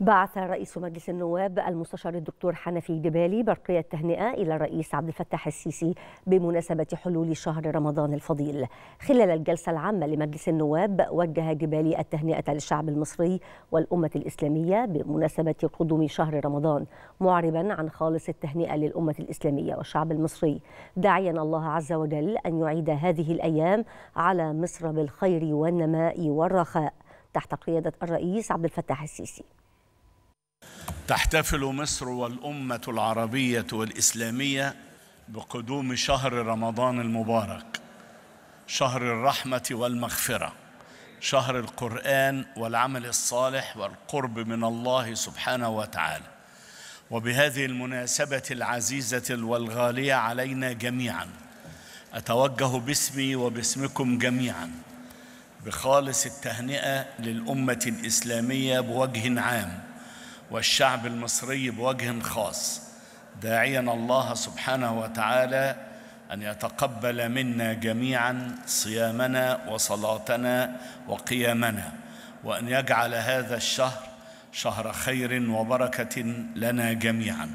بعث رئيس مجلس النواب المستشار الدكتور حنفي جبالي برقية تهنئة إلى الرئيس عبد الفتاح السيسي بمناسبة حلول شهر رمضان الفضيل خلال الجلسة العامة لمجلس النواب وجه جبالي التهنئة للشعب المصري والأمة الإسلامية بمناسبة قدوم شهر رمضان معربا عن خالص التهنئة للأمة الإسلامية والشعب المصري داعيا الله عز وجل أن يعيد هذه الأيام على مصر بالخير والنماء والرخاء تحت قيادة الرئيس عبد الفتاح السيسي تحتفل مصر والأمة العربية والإسلامية بقدوم شهر رمضان المبارك شهر الرحمة والمغفرة شهر القرآن والعمل الصالح والقرب من الله سبحانه وتعالى وبهذه المناسبة العزيزة والغالية علينا جميعا أتوجه باسمي وباسمكم جميعا بخالص التهنئة للأمة الإسلامية بوجه عام والشعب المصري بوجه خاص داعيا الله سبحانه وتعالى أن يتقبل منا جميعا صيامنا وصلاتنا وقيامنا وأن يجعل هذا الشهر شهر خير وبركة لنا جميعا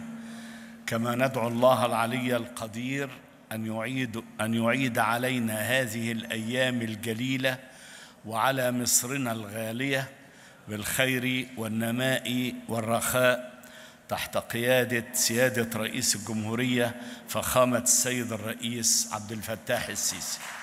كما ندعو الله العلي القدير أن يعيد, أن يعيد علينا هذه الأيام الجليلة وعلى مصرنا الغالية بالخير والنماء والرخاء تحت قيادة سيادة رئيس الجمهورية فخامة السيد الرئيس عبد الفتاح السيسي